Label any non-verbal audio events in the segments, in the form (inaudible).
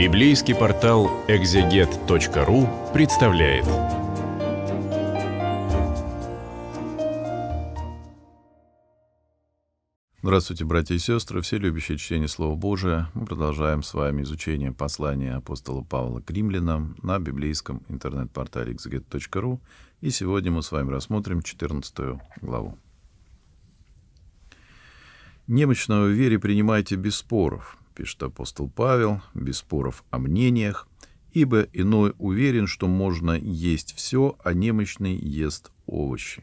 Библейский портал экзегет.ру представляет. Здравствуйте, братья и сестры, все любящие чтение Слова Божия. Мы продолжаем с вами изучение послания апостола Павла к римлянам на библейском интернет-портале exeget.ru. И сегодня мы с вами рассмотрим 14 главу. «Немощного в вере принимайте без споров, пишет апостол Павел, без споров о мнениях, ибо иной уверен, что можно есть все, а немощный ест овощи.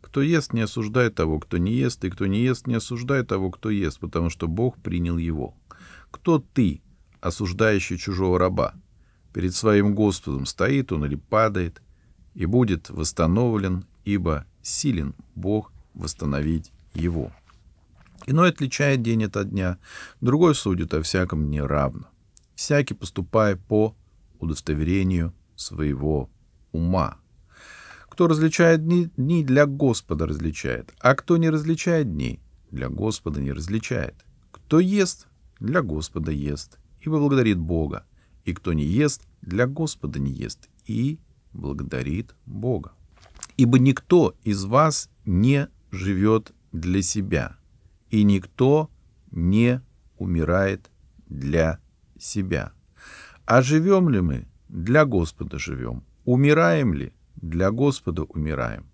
Кто ест, не осуждает того, кто не ест, и кто не ест, не осуждает того, кто ест, потому что Бог принял его. Кто ты, осуждающий чужого раба? Перед своим Господом стоит он или падает, и будет восстановлен, ибо силен Бог восстановить его. Иной отличает день от дня, другой судит о всяком неравно. Всякий поступая по удостоверению своего ума. Кто различает дни, дни для Господа различает, а кто не различает дни, для Господа не различает. Кто ест, для Господа ест, ибо благодарит Бога. И кто не ест, для Господа не ест, и благодарит Бога. Ибо никто из вас не живет для себя, и никто не умирает для себя. А живем ли мы? Для Господа живем. Умираем ли? Для Господа умираем.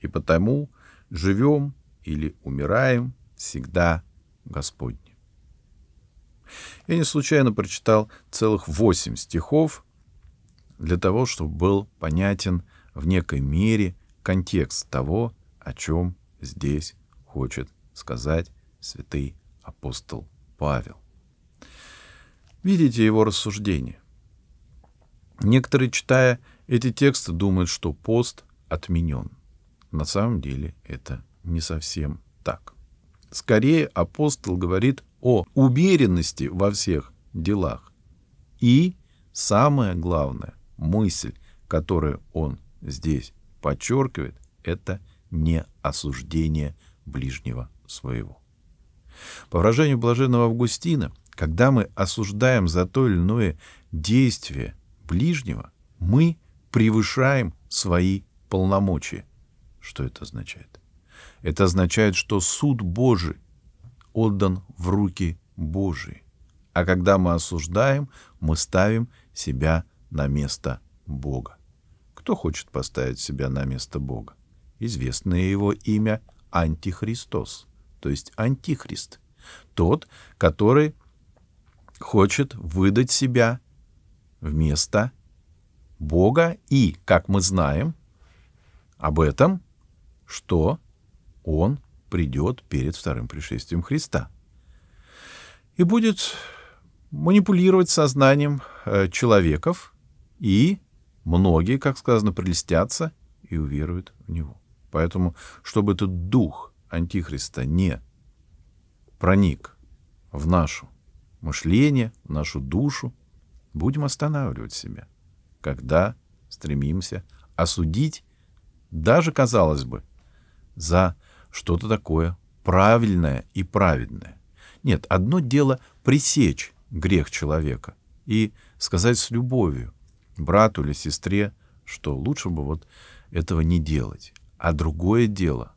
И потому живем или умираем всегда Господне. Я не случайно прочитал целых восемь стихов для того, чтобы был понятен в некой мере контекст того, о чем здесь хочет сказать святый апостол Павел. Видите его рассуждение. Некоторые, читая эти тексты, думают, что пост отменен. На самом деле это не совсем так. Скорее, апостол говорит о уверенности во всех делах. И самое главное, мысль, которую он здесь подчеркивает, это не осуждение ближнего своего. По выражению блаженного Августина, когда мы осуждаем за то или иное действие ближнего, мы превышаем свои полномочия. Что это означает? Это означает, что суд Божий отдан в руки Божии. А когда мы осуждаем, мы ставим себя на место Бога. Кто хочет поставить себя на место Бога? Известное его имя – Антихристос то есть антихрист, тот, который хочет выдать себя вместо Бога и, как мы знаем, об этом, что он придет перед вторым пришествием Христа. И будет манипулировать сознанием э, человеков, и многие, как сказано, прелестятся и уверуют в него. Поэтому, чтобы этот дух Антихриста не проник в нашу мышление, в нашу душу, будем останавливать себя, когда стремимся осудить даже, казалось бы, за что-то такое правильное и праведное. Нет, одно дело пресечь грех человека и сказать с любовью брату или сестре, что лучше бы вот этого не делать. А другое дело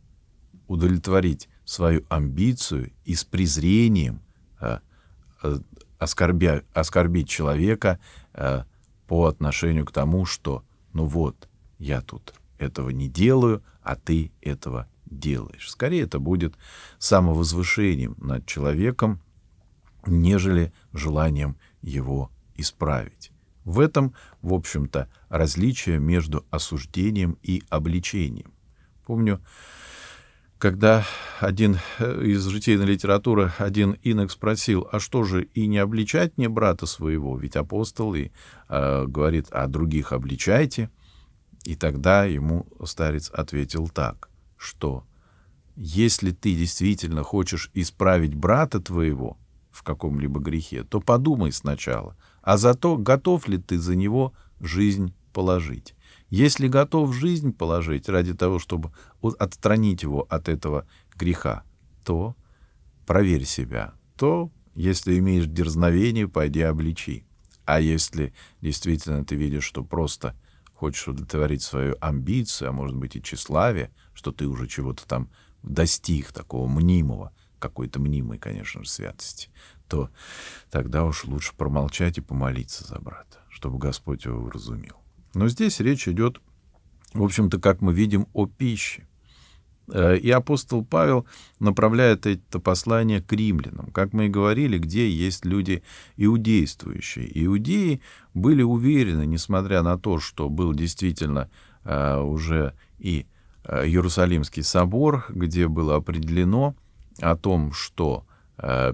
удовлетворить свою амбицию и с презрением э, э, оскорбя, оскорбить человека э, по отношению к тому, что ну вот, я тут этого не делаю, а ты этого делаешь. Скорее это будет самовозвышением над человеком, нежели желанием его исправить. В этом, в общем-то, различие между осуждением и обличением. Помню, когда один э, из житейной литературы, один инок спросил, а что же, и не обличать мне брата своего? Ведь апостол и э, говорит, а других обличайте. И тогда ему старец ответил так, что если ты действительно хочешь исправить брата твоего в каком-либо грехе, то подумай сначала, а зато готов ли ты за него жизнь положить если готов жизнь положить ради того, чтобы отстранить его от этого греха, то проверь себя, то, если имеешь дерзновение, пойди обличи. А если действительно ты видишь, что просто хочешь удовлетворить свою амбицию, а может быть и тщеславие, что ты уже чего-то там достиг такого мнимого, какой-то мнимой, конечно же, святости, то тогда уж лучше промолчать и помолиться за брата, чтобы Господь его вразумил. Но здесь речь идет, в общем-то, как мы видим, о пище. Э, и апостол Павел направляет это послание к римлянам. Как мы и говорили, где есть люди иудействующие. Иудеи были уверены, несмотря на то, что был действительно э, уже и э, Иерусалимский собор, где было определено о том, что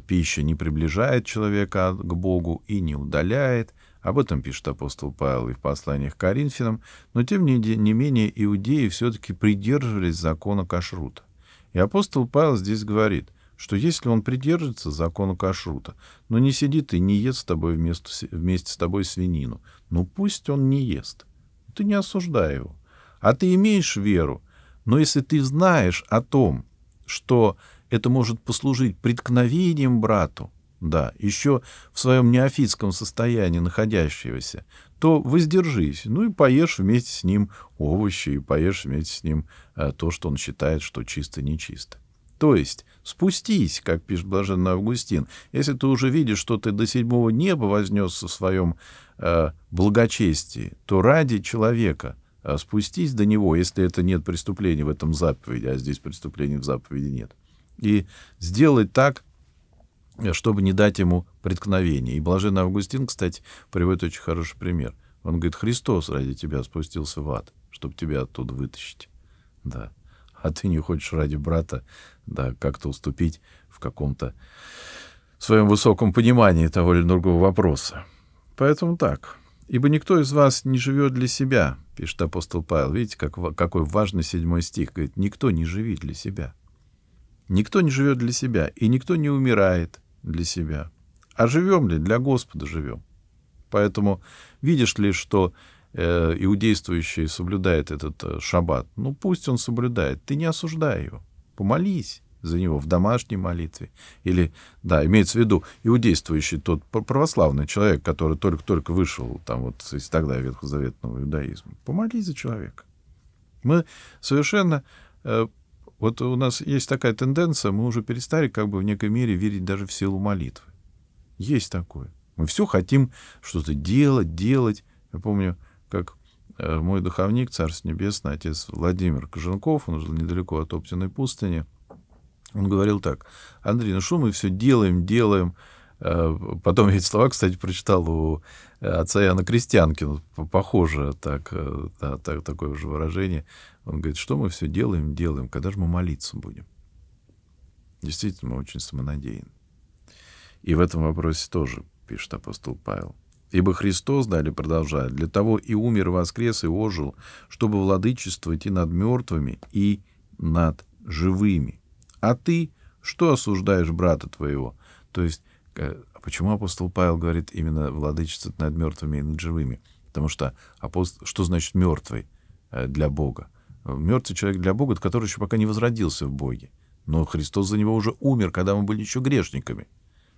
пища не приближает человека к Богу и не удаляет, об этом пишет апостол Павел и в посланиях к Коринфянам, но тем не, не менее иудеи все-таки придерживались закона кашрута. И апостол Павел здесь говорит, что если он придержится закона кашрута, но «Ну, не сидит и не ест с тобой вместо, вместе с тобой свинину, ну пусть он не ест, ты не осуждай его. А ты имеешь веру, но если ты знаешь о том, что это может послужить преткновением брату, да, еще в своем неофитском состоянии находящегося, то воздержись, ну и поешь вместе с ним овощи, и поешь вместе с ним э, то, что он считает, что чисто-нечисто. То есть спустись, как пишет блаженный Августин, если ты уже видишь, что ты до седьмого неба вознесся в своем э, благочестии, то ради человека э, спустись до него, если это нет преступления в этом заповеди, а здесь преступлений в заповеди нет. И сделай так, чтобы не дать ему преткновения. И блаженный Августин, кстати, приводит очень хороший пример. Он говорит, Христос ради тебя спустился в ад, чтобы тебя оттуда вытащить. Да. А ты не хочешь ради брата да, как-то уступить в каком-то своем высоком понимании того или другого вопроса. Поэтому так. «Ибо никто из вас не живет для себя», — пишет апостол Павел. Видите, как, какой важный седьмой стих. Говорит, «Никто не живет для себя». Никто не живет для себя, и никто не умирает, для себя. А живем ли? Для Господа живем. Поэтому видишь ли, что э, иудействующий соблюдает этот э, шаббат? Ну, пусть он соблюдает. Ты не осуждай его. Помолись за него в домашней молитве. Или, да, имеется в виду иудействующий тот православный человек, который только-только вышел там вот из тогда ветхозаветного иудаизма. Помолись за человека. Мы совершенно э, вот у нас есть такая тенденция, мы уже перестали как бы в некой мере верить даже в силу молитвы. Есть такое. Мы все хотим что-то делать, делать. Я помню, как э, мой духовник, Царство Небесное, отец Владимир Коженков, он жил недалеко от Оптиной пустыни, он говорил так, Андрей, ну что мы все делаем, делаем, Э, потом я эти слова, кстати, прочитал у э, отца Яна Крестьянкина, похоже, так, э, да, так, такое уже выражение. Он говорит, что мы все делаем, делаем, когда же мы молиться будем? Действительно, мы очень самонадеяны. И в этом вопросе тоже пишет апостол Павел. Ибо Христос, далее продолжает, для того и умер, воскрес и ожил, чтобы владычествовать и над мертвыми, и над живыми. А ты что осуждаешь брата твоего? То есть Э, а почему апостол Павел говорит именно владычествовать над мертвыми и над живыми? Потому что апост... что значит мертвый э, для Бога? Мертвый человек для Бога, который еще пока не возродился в Боге. Но Христос за него уже умер, когда мы были еще грешниками.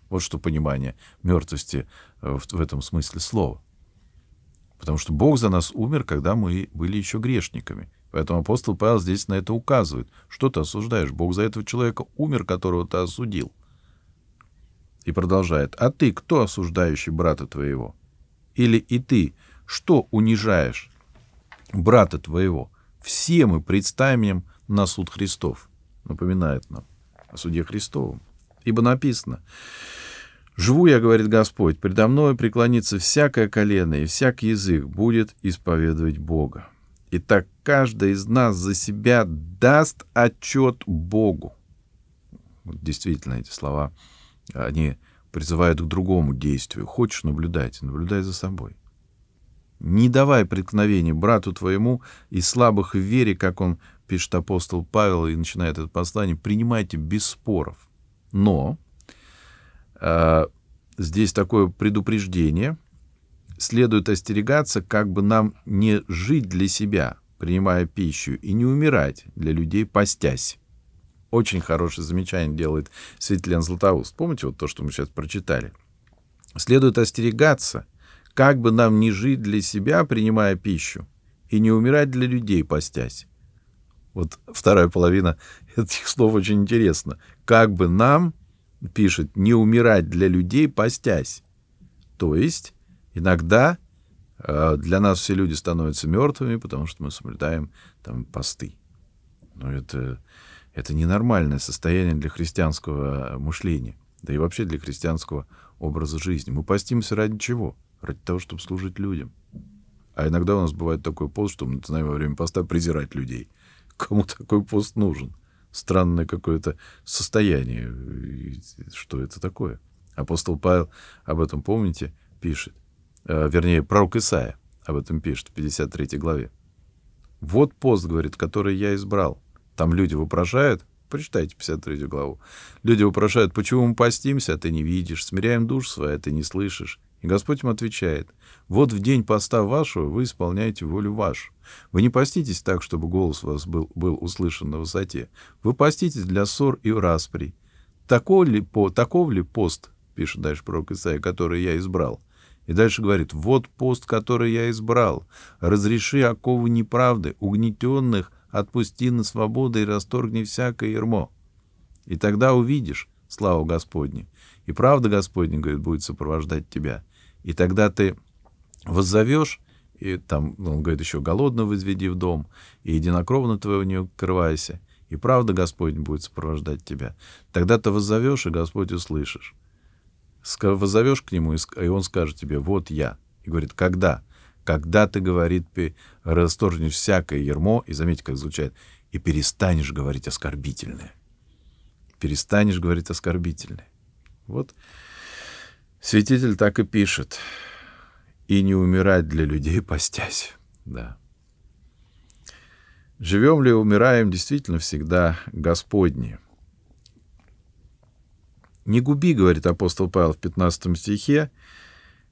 Вот что понимание мертвости э, в этом смысле слова. Потому что Бог за нас умер, когда мы были еще грешниками. Поэтому апостол Павел здесь на это указывает. Что ты осуждаешь? Бог за этого человека умер, которого ты осудил. И продолжает. «А ты кто осуждающий брата твоего? Или и ты что унижаешь брата твоего? Все мы представим на суд Христов». Напоминает нам о суде Христовом. Ибо написано, «Живу я, — говорит Господь, — предо мною преклонится всякое колено, и всяк язык будет исповедовать Бога». И так каждый из нас за себя даст отчет Богу. Вот действительно, эти слова они призывают к другому действию. Хочешь наблюдать, наблюдай за собой. Не давай преткновений брату твоему и слабых в вере, как он пишет апостол Павел и начинает это послание, принимайте без споров. Но э, здесь такое предупреждение. Следует остерегаться, как бы нам не жить для себя, принимая пищу, и не умирать для людей, постясь очень хорошее замечание делает Светлен Златоуст. Помните вот то, что мы сейчас прочитали? Следует остерегаться, как бы нам не жить для себя, принимая пищу, и не умирать для людей, постясь. Вот вторая половина (laughs) этих слов очень интересна. Как бы нам, пишет, не умирать для людей, постясь. То есть иногда э, для нас все люди становятся мертвыми, потому что мы соблюдаем там посты. Но это это ненормальное состояние для христианского э, мышления, да и вообще для христианского образа жизни. Мы постимся ради чего? Ради того, чтобы служить людям. А иногда у нас бывает такой пост, что мы начинаем во время поста презирать людей. Кому такой пост нужен? Странное какое-то состояние. Э, что это такое? Апостол Павел об этом, помните, пишет. Э, вернее, пророк Исаия об этом пишет в 53 главе. «Вот пост, — говорит, — который я избрал, там люди вопрошают, прочитайте 53 главу. Люди вопрошают, почему мы постимся, а ты не видишь, смиряем душ свои, а ты не слышишь. И Господь им отвечает, вот в день поста вашего вы исполняете волю вашу. Вы не поститесь так, чтобы голос вас был, был услышан на высоте. Вы поститесь для ссор и распри. Таков ли, по, таков ли пост, пишет дальше пророк Исаия, который я избрал? И дальше говорит, вот пост, который я избрал. Разреши оковы неправды, угнетенных отпусти на свободу и расторгни всякое ермо. И тогда увидишь славу Господню. И правда Господня, говорит, будет сопровождать тебя. И тогда ты воззовешь, и там, он говорит, еще голодно возведи в дом, и единокровно твоего не укрывайся, и правда Господь будет сопровождать тебя. Тогда ты воззовешь, и Господь услышишь. Воззовешь к Нему, и Он скажет тебе, вот я. И говорит, когда? Когда ты, говорит, расторжнешь всякое ермо, и заметьте, как звучит, и перестанешь говорить оскорбительное. Перестанешь говорить оскорбительное. Вот святитель так и пишет. И не умирать для людей постясь. Да. Живем ли, умираем, действительно всегда Господни. Не губи, говорит апостол Павел в 15 стихе,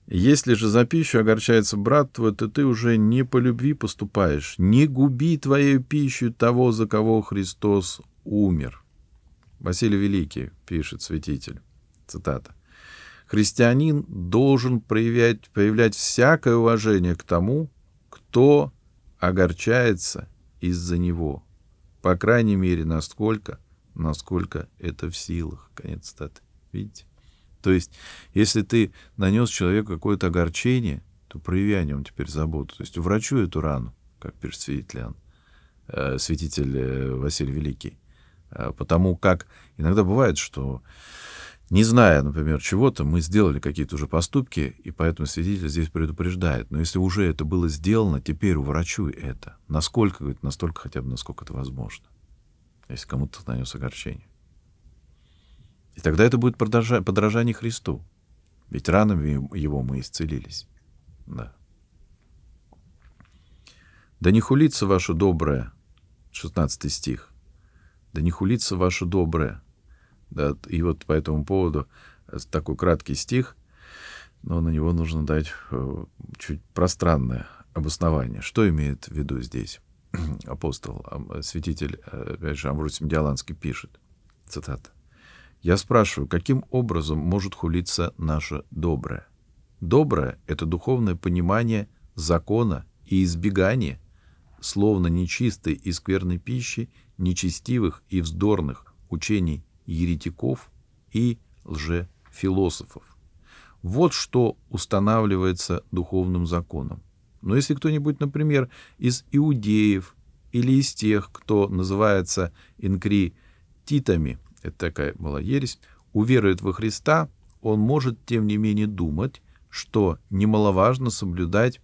если же за пищу огорчается брат твой, то ты уже не по любви поступаешь. Не губи твою пищу того, за кого Христос умер. Василий Великий, пишет святитель, цитата. Христианин должен проявлять, проявлять всякое уважение к тому, кто огорчается из-за него. По крайней мере, насколько, насколько это в силах. Конец цитаты. Видите? То есть, если ты нанес человеку какое-то огорчение, то прояви о нем теперь заботу. То есть, врачу эту рану, как пишет э, святитель, э, святитель Василий Великий. Э, потому как иногда бывает, что не зная, например, чего-то, мы сделали какие-то уже поступки, и поэтому свидетель здесь предупреждает. Но если уже это было сделано, теперь врачу это. Насколько, говорит, настолько хотя бы, насколько это возможно. Если кому-то нанес огорчение. И тогда это будет подражание Христу. Ведь ранами его мы исцелились. Да. Да не хулится ваше доброе, 16 стих. Да не хулится ваше доброе. Да, и вот по этому поводу э, такой краткий стих, но на него нужно дать э, чуть пространное обоснование. Что имеет в виду здесь (clears throat) апостол, э, святитель, опять же, Амвросий Диаланский пишет, цитата. Я спрашиваю, каким образом может хулиться наше доброе? Доброе — это духовное понимание закона и избегание, словно нечистой и скверной пищи, нечестивых и вздорных учений еретиков и лжефилософов. Вот что устанавливается духовным законом. Но если кто-нибудь, например, из иудеев или из тех, кто называется инкри титами, это такая была ересь, уверует во Христа, он может, тем не менее, думать, что немаловажно соблюдать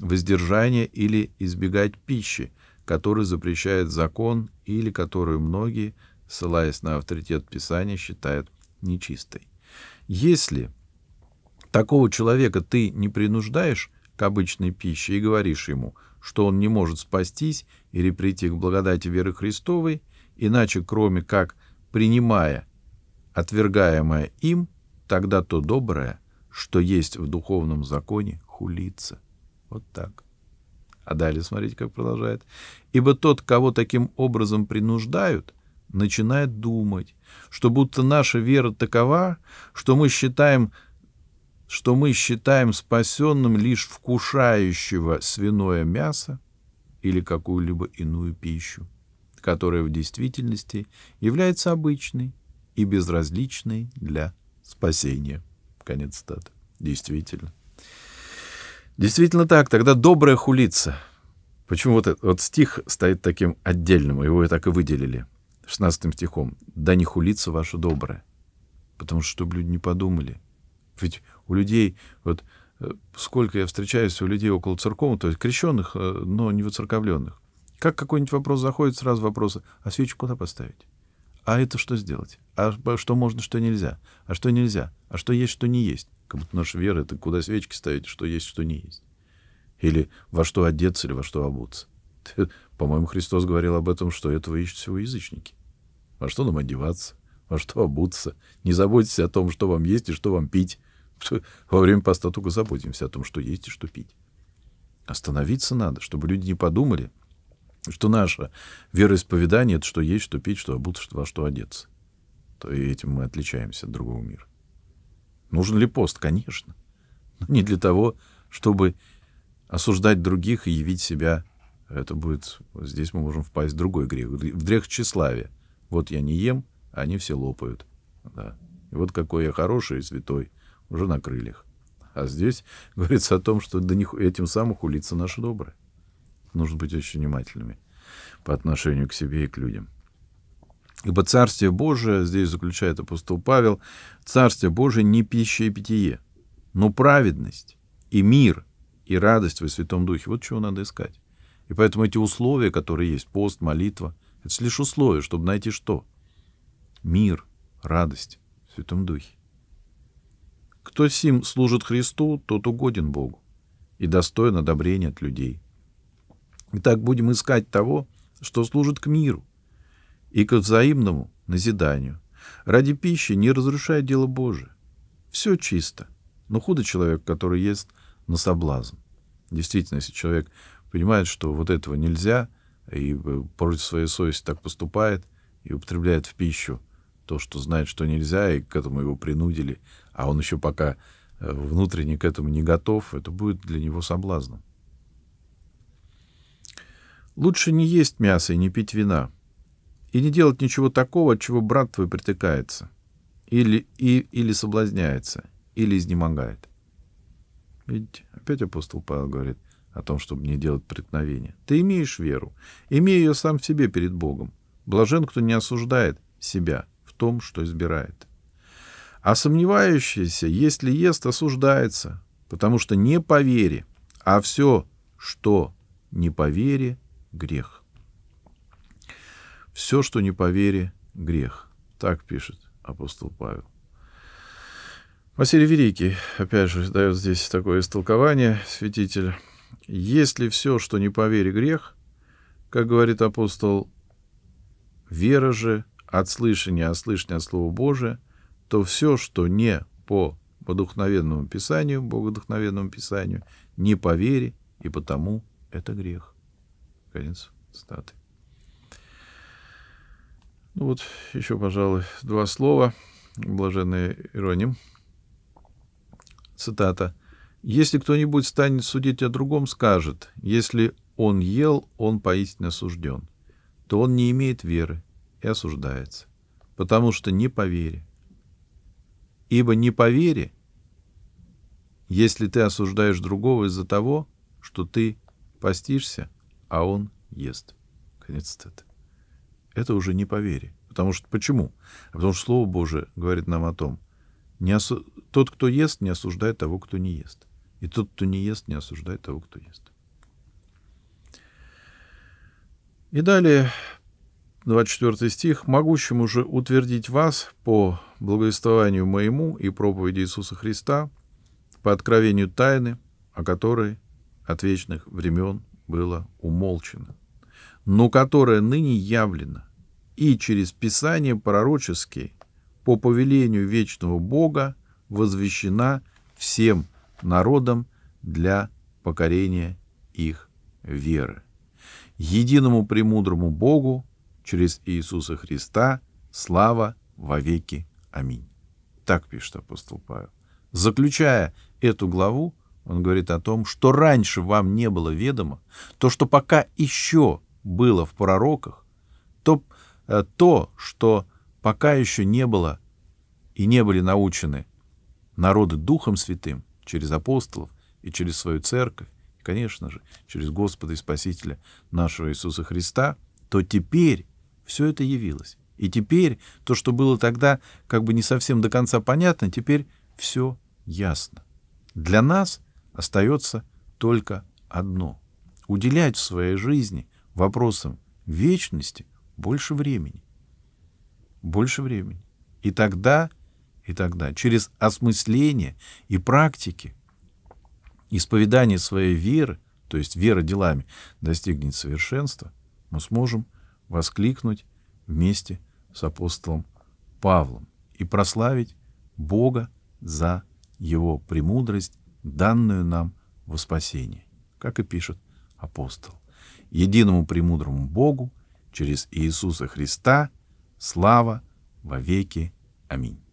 воздержание или избегать пищи, которую запрещает закон или которую многие, ссылаясь на авторитет Писания, считают нечистой. Если такого человека ты не принуждаешь к обычной пище и говоришь ему, что он не может спастись или прийти к благодати веры Христовой, иначе кроме как – принимая отвергаемое им, тогда то доброе, что есть в духовном законе, хулится. Вот так. А далее смотрите, как продолжает. «Ибо тот, кого таким образом принуждают, начинает думать, что будто наша вера такова, что мы считаем, что мы считаем спасенным лишь вкушающего свиное мясо или какую-либо иную пищу которая в действительности является обычной и безразличной для спасения. Конец цитаты. Действительно. Действительно так. Тогда добрая хулица. Почему вот этот вот стих стоит таким отдельным? Его и так и выделили. 16 стихом. «Да не хулится ваше доброе». Потому что, чтобы люди не подумали. Ведь у людей, вот э, сколько я встречаюсь у людей около церковных, то есть крещенных, э, но не выцерковленных, как какой-нибудь вопрос заходит, сразу вопросы. А свечу куда поставить? А это что сделать? А что можно, что нельзя? А что нельзя? А что есть, что не есть? Как будто наша вера — это куда свечки ставить, что есть, что не есть. Или во что одеться, или во что обуться. По-моему, Христос говорил об этом, что этого ищут всего язычники. Во что нам одеваться? Во что обуться? Не заботьтесь о том, что вам есть и что вам пить. (laughs) Во время поста только заботимся о том, что есть и что пить. Остановиться надо, чтобы люди не подумали — что наше вероисповедание — это что есть, что пить, что обуться, что во что одеться. То и этим мы отличаемся от другого мира. Нужен ли пост? Конечно. Но не для того, чтобы осуждать других и явить себя. Это будет... Здесь мы можем впасть в другой грех. В грех тщеславия. Вот я не ем, а они все лопают. Да. И вот какой я хороший и святой. Уже на крыльях. А здесь (laughs) говорится о том, что до них этим самым хулится наше доброе нужно быть очень внимательными по отношению к себе и к людям. Ибо Царствие Божие, здесь заключает апостол Павел, Царствие Божие не пища и питье, но праведность и мир и радость во Святом Духе. Вот чего надо искать. И поэтому эти условия, которые есть, пост, молитва, это лишь условия, чтобы найти что? Мир, радость в Святом Духе. Кто сим служит Христу, тот угоден Богу и достоин одобрения от людей – Итак, будем искать того, что служит к миру и к взаимному назиданию. Ради пищи не разрушай дело Божие. Все чисто, но худо человек, который ест на соблазн. Действительно, если человек понимает, что вот этого нельзя, и э, против своей совести так поступает, и употребляет в пищу то, что знает, что нельзя, и к этому его принудили, а он еще пока э, внутренне к этому не готов, это будет для него соблазном. Лучше не есть мясо и не пить вина. И не делать ничего такого, от чего брат твой притыкается. Или, и, или соблазняется, или изнемогает. Ведь опять апостол Павел говорит о том, чтобы не делать преткновения. Ты имеешь веру, имей ее сам в себе перед Богом. Блажен, кто не осуждает себя в том, что избирает. А сомневающийся, если ест, осуждается, потому что не по вере, а все, что не по вере, грех. Все, что не по вере, грех. Так пишет апостол Павел. Василий Великий, опять же, дает здесь такое истолкование, святитель. Если все, что не по вере, грех, как говорит апостол, вера же от слышания, а слышания от Слова Божия, то все, что не по вдохновенному Писанию, Богодухновенному Писанию, не по вере, и потому это грех. Конец цитаты. Ну вот еще, пожалуй, два слова. Блаженный Ироним. Цитата. «Если кто-нибудь станет судить о другом, скажет, если он ел, он поистине осужден, то он не имеет веры и осуждается, потому что не по вере. Ибо не по вере, если ты осуждаешь другого из-за того, что ты постишься, а он ест. Конец цитаты. Это уже не по вере. Потому что почему? А потому что Слово Божие говорит нам о том, не осу... тот, кто ест, не осуждает того, кто не ест. И тот, кто не ест, не осуждает того, кто ест. И далее, 24 стих. Могущим уже утвердить вас по благовествованию моему и проповеди Иисуса Христа, по откровению тайны, о которой от вечных времен было умолчено, но которое ныне явлено и через Писание пророческие по повелению вечного Бога возвещена всем народам для покорения их веры. Единому премудрому Богу через Иисуса Христа слава во веки. Аминь. Так пишет апостол Павел. Заключая эту главу, он говорит о том, что раньше вам не было ведомо, то, что пока еще было в пророках, то, э, то что пока еще не было и не были научены народы Духом Святым через апостолов и через свою церковь, и, конечно же, через Господа и Спасителя нашего Иисуса Христа, то теперь все это явилось. И теперь то, что было тогда как бы не совсем до конца понятно, теперь все ясно. Для нас — Остается только одно — уделять в своей жизни вопросам вечности больше времени. Больше времени. И тогда, и тогда, через осмысление и практики, исповедание своей веры, то есть вера делами, достигнет совершенства, мы сможем воскликнуть вместе с апостолом Павлом и прославить Бога за его премудрость данную нам во спасении, как и пишет апостол. Единому премудрому Богу через Иисуса Христа слава во веки. Аминь.